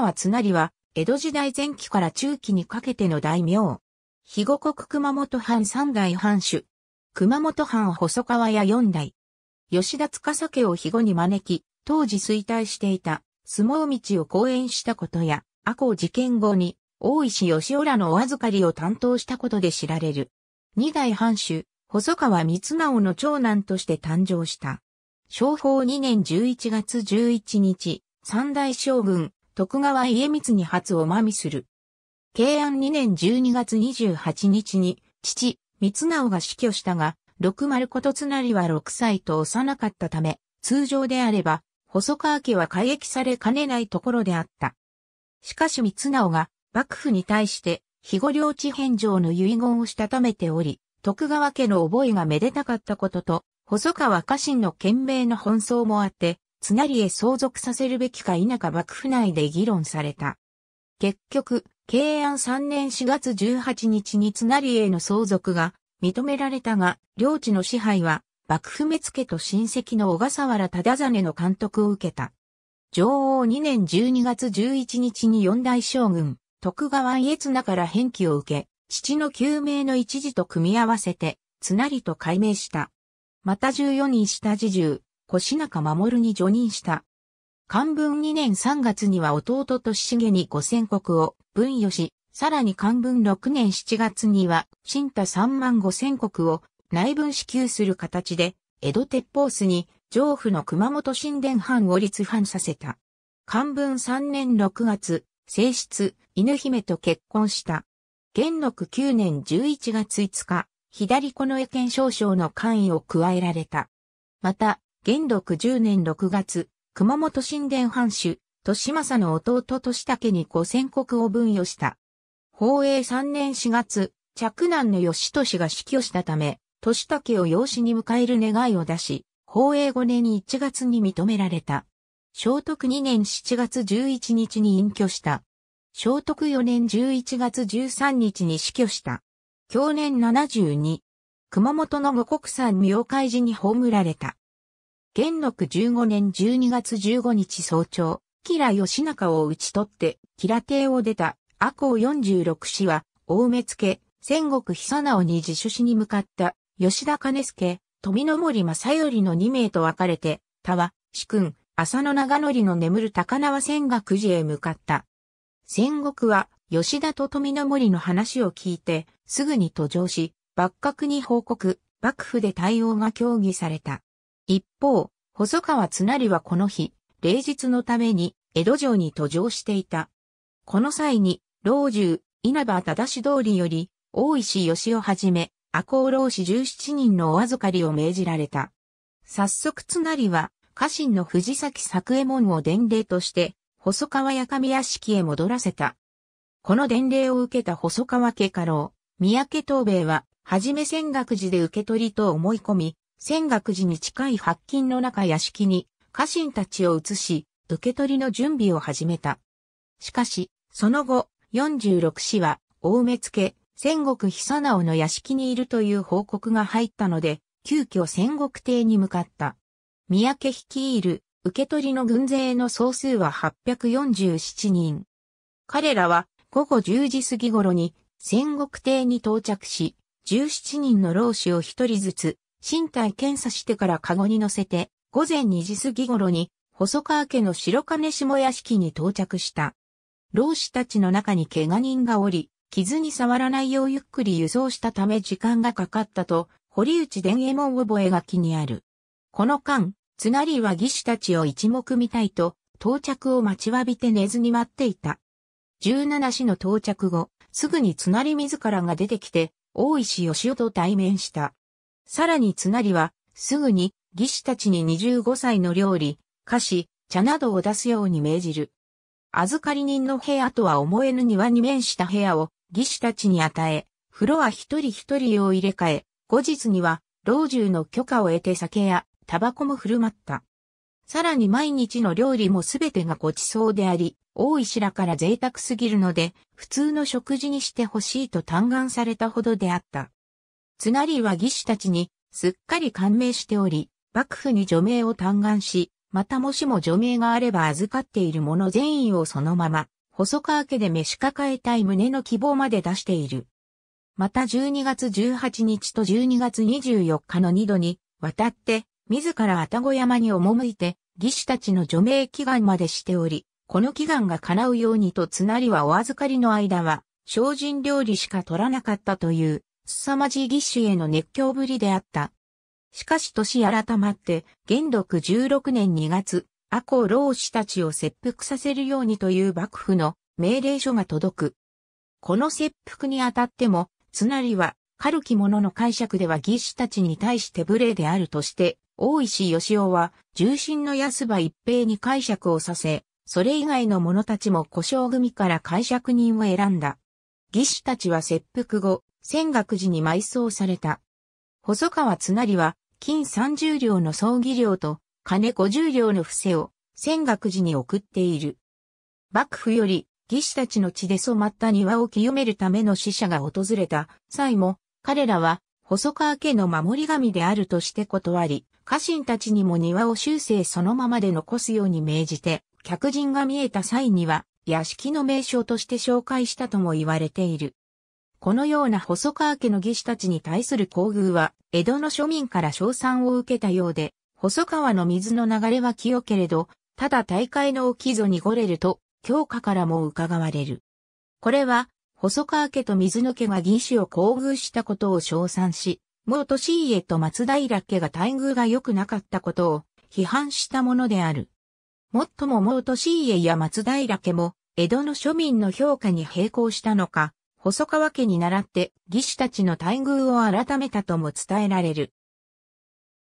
川津成は、江戸時代前期から中期にかけての大名。肥後国熊本藩三代藩主。熊本藩細川屋四代。吉田司家を肥後に招き、当時衰退していた相撲道を講演したことや、阿公事件後に大石吉浦のお預かりを担当したことで知られる。二代藩主、細川光直の長男として誕生した。昭法2年11月11日、三代将軍、徳川家光に初おまみする。慶安2年12月28日に、父、三直が死去したが、六丸ことつなりは六歳と幼かったため、通常であれば、細川家は改易されかねないところであった。しかし三直が、幕府に対して、肥後領地返上の遺言をしたためており、徳川家の覚えがめでたかったことと、細川家臣の懸命の奔走もあって、綱利へ相続させるべきか否か幕府内で議論された。結局、慶安3年4月18日に綱利への相続が認められたが、領地の支配は幕府目付と親戚の小笠原忠真の監督を受けた。女王2年12月11日に四大将軍、徳川家綱から返記を受け、父の救命の一時と組み合わせて、つなりと改名した。また14人下侍重。品中守に助任した。漢文2年3月には弟と茂に五千国を分与し、さらに漢文6年7月には、新太三万五千国を内分支給する形で、江戸鉄砲巣に、上府の熊本神殿藩を立藩させた。漢文3年6月、正室、犬姫と結婚した。元禄9年11月5日、左近衛県少将の官位を加えられた。また、元禄10年6月、熊本神殿藩主、利政の弟利武に五千国を分与した。宝永3年4月、嫡男の義俊が死去したため、利武を養子に迎える願いを出し、宝永5年1月に認められた。聖徳2年7月11日に隠居した。聖徳4年11月13日に死去した。去年72。熊本の五国山妙海寺に葬られた。元禄15年12月15日早朝、吉良義仲を討ち取って、吉良邸を出た、阿四46氏は、大目付、戦国久直に自首しに向かった、吉田兼助、富野森正頼の2名と分かれて、田和、主君、浅野長則の眠る高輪戦学寺へ向かった。戦国は、吉田と富野森の話を聞いて、すぐに途上し、幕閣に報告、幕府で対応が協議された。一方、細川津成はこの日、霊日のために江戸城に途上していた。この際に、老中、稲葉忠通りより、大石義をはじめ、赤穂浪士17人のお預かりを命じられた。早速津成は、家臣の藤崎作右衛門を伝令として、細川屋上屋敷へ戻らせた。この伝令を受けた細川家家老、三宅東兵衛は、はじめ仙岳寺で受け取りと思い込み、仙岳寺に近い白金の中屋敷に家臣たちを移し、受け取りの準備を始めた。しかし、その後、46氏は、大目付、戦国久直の屋敷にいるという報告が入ったので、急遽戦国邸に向かった。三宅率いる、受け取りの軍勢の総数は847人。彼らは、午後10時過ぎ頃に、戦国邸に到着し、17人の老子を一人ずつ、身体検査してからカゴに乗せて、午前2時過ぎ頃に、細川家の白金下屋敷に到着した。老師たちの中に怪我人がおり、傷に触らないようゆっくり輸送したため時間がかかったと、堀内伝右衛門覚書にある。この間、つなりは義士たちを一目見たいと、到着を待ちわびて寝ずに待っていた。17市の到着後、すぐにつなり自らが出てきて、大石義雄と対面した。さらにつなりは、すぐに、義士たちに25歳の料理、菓子、茶などを出すように命じる。預かり人の部屋とは思えぬ庭に面した部屋を、義士たちに与え、風呂は一人一人を入れ替え、後日には、老中の許可を得て酒や、タバコも振る舞った。さらに毎日の料理もすべてがごちそうであり、大石らから贅沢すぎるので、普通の食事にしてほしいと嘆願されたほどであった。つなりは義士たちにすっかり感銘しており、幕府に除名を嘆願し、またもしも除名があれば預かっている者全員をそのまま、細川家で召し抱えたい旨の希望まで出している。また12月18日と12月24日の2度に、渡って、自ら愛宕山に赴いて、義士たちの除名祈願までしており、この祈願が叶うようにとつなりはお預かりの間は、精進料理しか取らなかったという、凄まじい義手への熱狂ぶりであった。しかし年改まって、元禄16年2月、阿公老子たちを切腹させるようにという幕府の命令書が届く。この切腹にあたっても、つなりは、軽き者の解釈では義士たちに対して無礼であるとして、大石義夫は、重臣の安場一平に解釈をさせ、それ以外の者たちも故障組から解釈人を選んだ。義士たちは切腹後、仙岳寺に埋葬された。細川綱成は、金30両の葬儀料と、金50両の伏せを、仙岳寺に送っている。幕府より、義士たちの血で染まった庭を清めるための死者が訪れた際も、彼らは、細川家の守り神であるとして断り、家臣たちにも庭を修正そのままで残すように命じて、客人が見えた際には、屋敷の名称として紹介したとも言われている。このような細川家の技師たちに対する厚遇は、江戸の庶民から称賛を受けたようで、細川の水の流れは清けれど、ただ大会の沖ぞにごれると、教科からも伺われる。これは、細川家と水野家が義士を厚遇したことを称賛し、もう年家と松平家が待遇が良くなかったことを批判したものである。もっとももう年家や松平家も、江戸の庶民の評価に並行したのか、細川家に倣って義士たちの待遇を改めたとも伝えられる。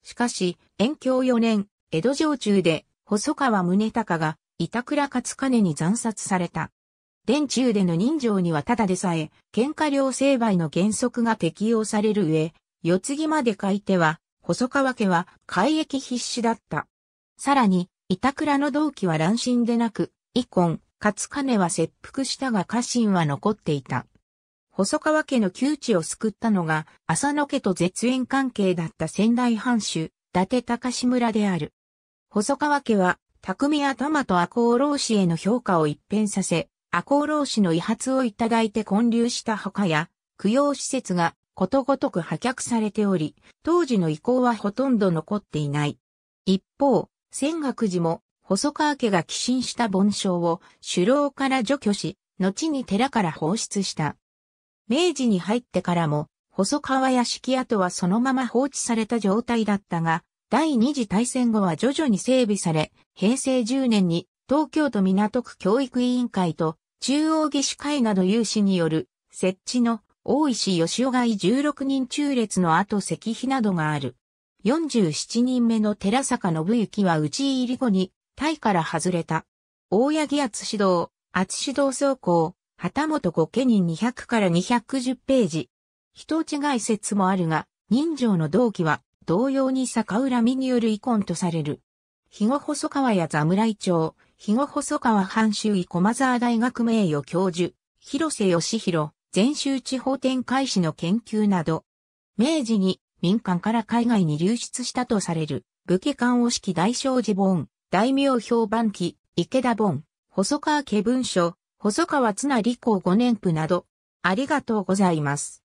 しかし、延享4年、江戸城中で、細川宗隆が、板倉勝金に惨殺された。殿中での人情にはただでさえ、喧嘩両成敗の原則が適用される上、世継ぎまで書いては、細川家は改易必至だった。さらに、板倉の同期は乱心でなく、遺婚、勝金は切腹したが家臣は残っていた。細川家の窮地を救ったのが、浅野家と絶縁関係だった仙台藩主、伊達隆志村である。細川家は、匠頭と赤穂浪士への評価を一変させ、赤穂浪士の遺髪をいただいて混流した墓や、供養施設がことごとく破却されており、当時の遺構はほとんど残っていない。一方、仙岳寺も細川家が寄進した盆章を首老から除去し、後に寺から放出した。明治に入ってからも、細川屋敷跡はそのまま放置された状態だったが、第二次大戦後は徐々に整備され、平成10年に東京都港区教育委員会と中央義士会など有志による設置の大石義雄外16人中列の後石碑などがある。47人目の寺坂信之は討ち入り後に、タイから外れた。大八木厚指導、厚指導走行、旗本御家人200から210ページ。人違い説もあるが、人情の動機は、同様に逆恨みによる遺恨とされる。日後細川や侍町、日後細川藩周医駒沢大学名誉教授、広瀬義弘、全州地方展開士の研究など、明治に民間から海外に流出したとされる、武家官を式大正寺本、大名評判記、池田本、細川家文書、細川綱理公五年譜など、ありがとうございます。